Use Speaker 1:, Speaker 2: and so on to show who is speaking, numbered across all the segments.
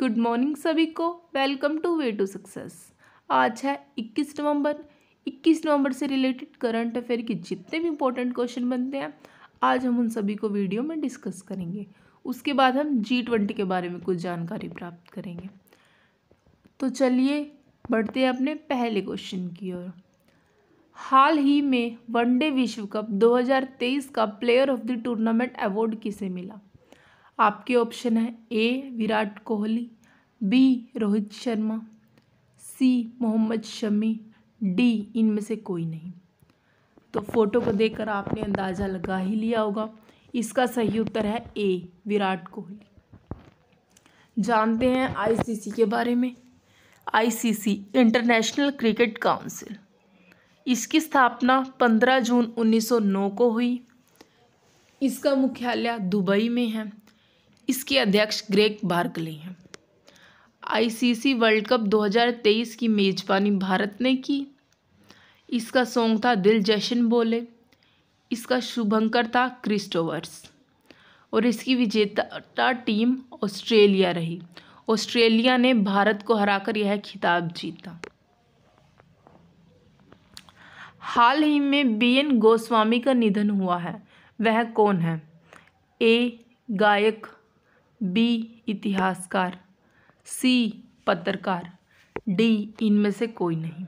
Speaker 1: good morning सभी को welcome to way to success आज है 21 नवंबर 21 नवंबर से रिलेटेड करंट अफेयर के जितने भी इंपॉर्टेंट क्वेश्चन बनते हैं आज हम उन सभी को वीडियो में डिस्कस करेंगे उसके बाद हम जी ट्वेंटी के बारे में कुछ जानकारी प्राप्त करेंगे तो चलिए बढ़ते हैं अपने पहले क्वेश्चन की ओर हाल ही में वनडे विश्व कप 2023 का player of the tournament award किसे मिला आपके ऑप्शन है A Virat Kohli B Rohit Sharma C Mohammed Shami D इनमें से कोई नहीं तो फोटो को देखकर आपने अंदाज़ा लगा ही लिया होगा इसका सही उत्तर है ए विराट कोहली जानते हैं आईसीसी के बारे में आईसीसी इंटरनेशनल क्रिकेट काउंसिल इसकी स्थापना 15 जून 1909 को हुई इसका मुख्यालय दुबई में है इसके अध्यक्ष ग्रेग बार्कले हैं आईसीसी वर्ल्ड कप 2023 की मेज़बानी भारत ने की इसका सॉन्ग था दिल जशन बोले इसका शुभंकर था क्रिस्टोवर्स और इसकी विजेता टीम ऑस्ट्रेलिया रही ऑस्ट्रेलिया ने भारत को हराकर यह खिताब जीता हाल ही में बी एन गोस्वामी का निधन हुआ है वह कौन है ए गायक बी इतिहासकार सी पत्रकार डी इनमें से कोई नहीं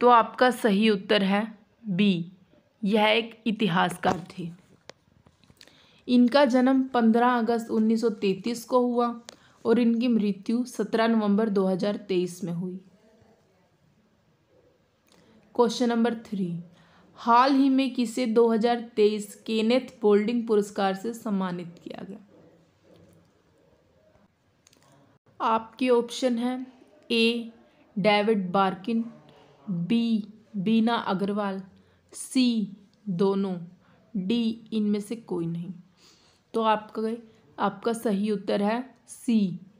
Speaker 1: तो आपका सही उत्तर है बी यह एक इतिहासकार थे इनका जन्म 15 अगस्त 1933 को हुआ और इनकी मृत्यु 17 नवंबर 2023 में हुई क्वेश्चन नंबर थ्री हाल ही में किसे 2023 केनेथ बोल्डिंग पुरस्कार से सम्मानित किया गया आपके ऑप्शन हैं A David Barkin B Bina Agarwal C दोनों डी इनमें से कोई नहीं तो आपका आपका सही उत्तर है सी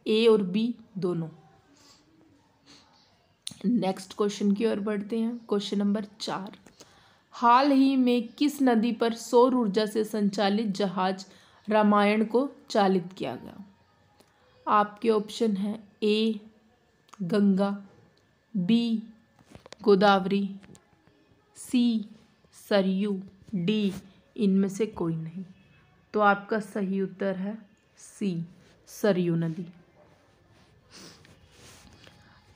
Speaker 1: ए और बी दोनों नेक्स्ट क्वेश्चन की ओर बढ़ते हैं क्वेश्चन नंबर चार हाल ही में किस नदी पर सौर ऊर्जा से संचालित जहाज रामायण को चालित किया गया आपके ऑप्शन हैं A Ganga B Godavari C Saryu D इनमें से कोई नहीं तो आपका सही उत्तर है सी सरयू नदी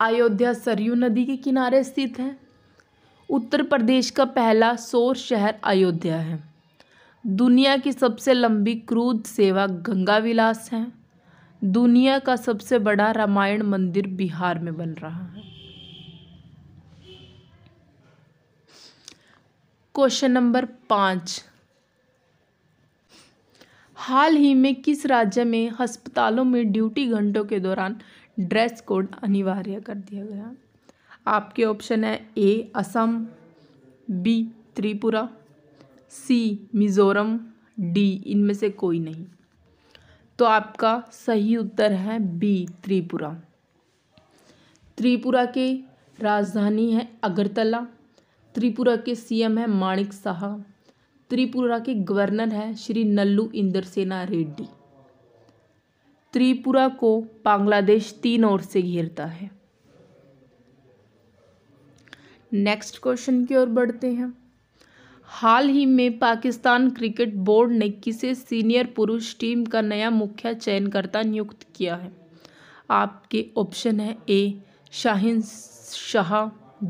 Speaker 1: अयोध्या सरयू नदी के किनारे स्थित है उत्तर प्रदेश का पहला सौर शहर अयोध्या है दुनिया की सबसे लंबी क्रूज सेवा गंगा विलास है दुनिया का सबसे बड़ा रामायण मंदिर बिहार में बन रहा है क्वेश्चन नंबर पाँच हाल ही में किस राज्य में अस्पतालों में ड्यूटी घंटों के दौरान ड्रेस कोड अनिवार्य कर दिया गया आपके ऑप्शन है A Assam B Tripura C Mizoram D इनमें से कोई नहीं तो आपका सही उत्तर है बी त्रिपुरा त्रिपुरा की राजधानी है अगरतला त्रिपुरा के सीएम है माणिक शाह त्रिपुरा के गवर्नर है श्री नल्लू इंद्रसेना रेड्डी त्रिपुरा को बांग्लादेश तीन ओर से घेरता है नेक्स्ट क्वेश्चन की ओर बढ़ते हैं हाल ही में पाकिस्तान क्रिकेट बोर्ड ने किसे सीनियर पुरुष टीम का नया मुख्य चयनकर्ता नियुक्त किया है आपके ऑप्शन है A Shaheen Shah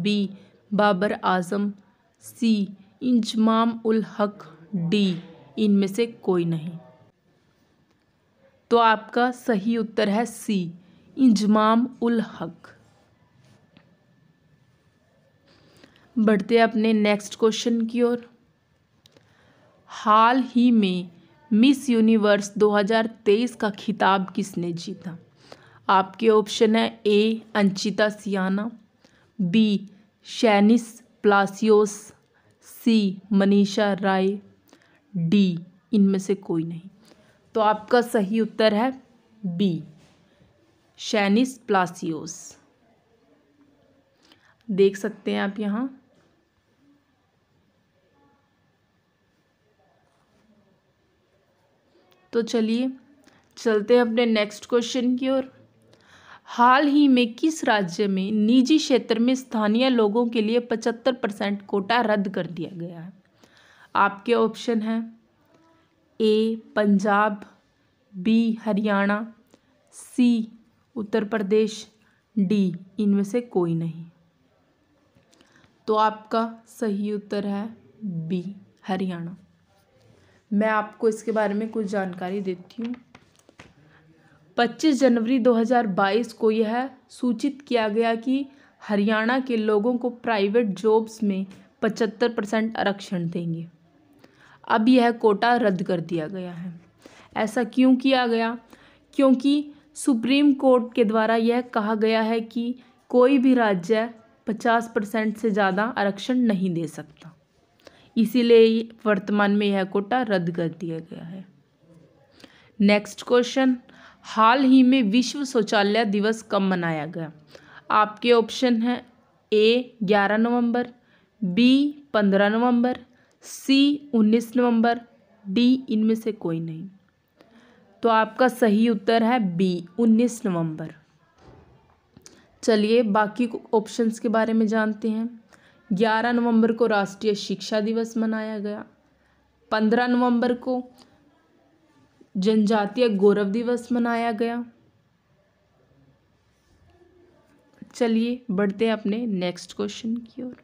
Speaker 1: B Babar Azam C Inzamam ul Haq D इनमें से कोई नहीं तो आपका सही उत्तर है सी इंजमाम उल हक बढ़ते अपने नेक्स्ट क्वेश्चन की ओर हाल ही में मिस यूनिवर्स 2023 का खिताब किसने जीता आपके ऑप्शन है ए अंचिता सियाना B Sheynnis Palacios C Manisha Rai D इनमें से कोई नहीं तो आपका सही उत्तर है बी शैनिस प्लासियोस देख सकते हैं आप यहाँ तो चलिए चलते हैं अपने नेक्स्ट क्वेश्चन की ओर हाल ही में किस राज्य में निजी क्षेत्र में स्थानीय लोगों के लिए पचहत्तर परसेंट कोटा रद्द कर दिया गया है आपके ऑप्शन हैं A Punjab B Haryana C Uttar Pradesh D इनमें से कोई नहीं तो आपका सही उत्तर है बी हरियाणा मैं आपको इसके बारे में कुछ जानकारी देती हूँ 25 जनवरी 2022 को यह सूचित किया गया कि हरियाणा के लोगों को प्राइवेट जॉब्स में 75 परसेंट आरक्षण देंगे अब यह कोटा रद्द कर दिया गया है ऐसा क्यों किया गया क्योंकि सुप्रीम कोर्ट के द्वारा यह कहा गया है कि कोई भी राज्य 50 परसेंट से ज़्यादा आरक्षण नहीं दे सकता इसीलिए वर्तमान में यह कोटा रद्द कर दिया गया है नेक्स्ट क्वेश्चन हाल ही में विश्व शौचालय दिवस कब मनाया गया आपके ऑप्शन हैं ए ग्यारह नवंबर बी पंद्रह नवंबर सी उन्नीस नवंबर डी इनमें से कोई नहीं तो आपका सही उत्तर है बी उन्नीस नवंबर चलिए बाकी ऑप्शंस के बारे में जानते हैं ग्यारह नवंबर को राष्ट्रीय शिक्षा दिवस मनाया गया पंद्रह नवंबर को जनजातीय गौरव दिवस मनाया गया चलिए बढ़ते हैं अपने नेक्स्ट क्वेश्चन की ओर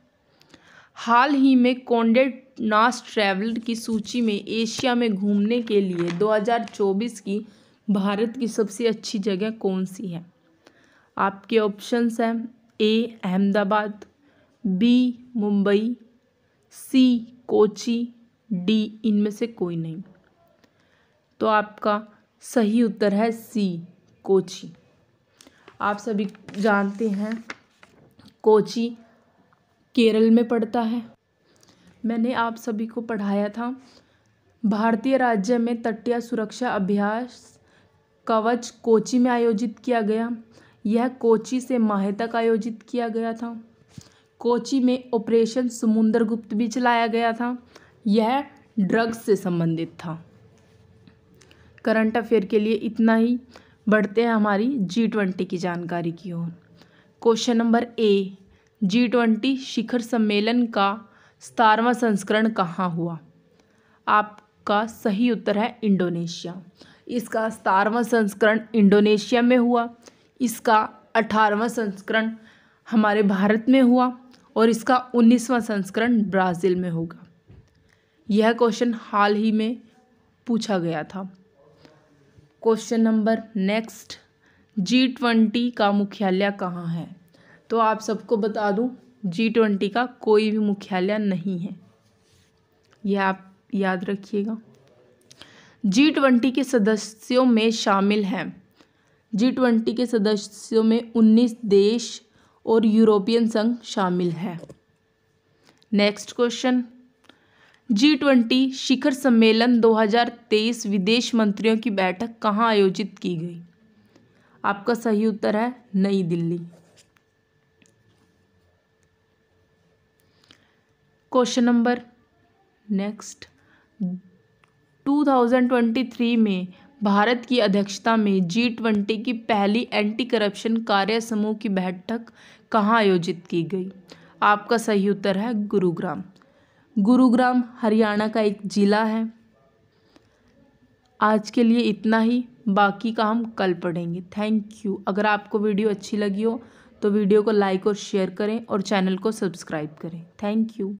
Speaker 1: हाल ही में कॉन्डेड नास ट्रैवलर की सूची में एशिया में घूमने के लिए 2024 की भारत की सबसे अच्छी जगह कौन सी है आपके ऑप्शंस हैं A Ahmedabad B Mumbai C Kochi D इनमें से कोई नहीं तो आपका सही उत्तर है सी कोची आप सभी जानते हैं कोची केरल में पड़ता है मैंने आप सभी को पढ़ाया था भारतीय राज्य में तटीय सुरक्षा अभ्यास कवच कोची में आयोजित किया गया यह कोची से माहे तक आयोजित किया गया था कोची में ऑपरेशन समुंदरगुप्त भी चलाया गया था यह ड्रग्स से संबंधित था करंट अफेयर के लिए इतना ही बढ़ते हैं हमारी जी ट्वेंटी की जानकारी की ओर क्वेश्चन नंबर ए जी ट्वेंटी शिखर सम्मेलन का सतारवा संस्करण कहाँ हुआ आपका सही उत्तर है इंडोनेशिया इसका सतारवा संस्करण इंडोनेशिया में हुआ इसका अठारहवां संस्करण हमारे भारत में हुआ और इसका उन्नीसवां संस्करण ब्राज़ील में होगा यह क्वेश्चन हाल ही में पूछा गया था question number next G twenty का मुख्यालय कहाँ है तो आप सबको बता दूं जी ट्वेंटी का कोई भी मुख्यालय नहीं है यह आप याद रखिएगा जी ट्वेंटी के सदस्यों में शामिल हैं जी ट्वेंटी के सदस्यों में उन्नीस देश और यूरोपियन संघ शामिल है नेक्स्ट क्वेश्चन जी ट्वेंटी शिखर सम्मेलन 2023 विदेश मंत्रियों की बैठक कहाँ आयोजित की गई आपका सही उत्तर है नई दिल्ली क्वेश्चन नंबर नेक्स्ट 2023 में भारत की अध्यक्षता में जी ट्वेंटी की पहली एंटी करप्शन कार्य समूह की बैठक कहाँ आयोजित की गई आपका सही उत्तर है गुरुग्राम गुरुग्राम हरियाणा का एक ज़िला है आज के लिए इतना ही बाकी का हम कल पढ़ेंगे थैंक यू अगर आपको वीडियो अच्छी लगी हो तो वीडियो को लाइक और शेयर करें और चैनल को सब्सक्राइब करें थैंक यू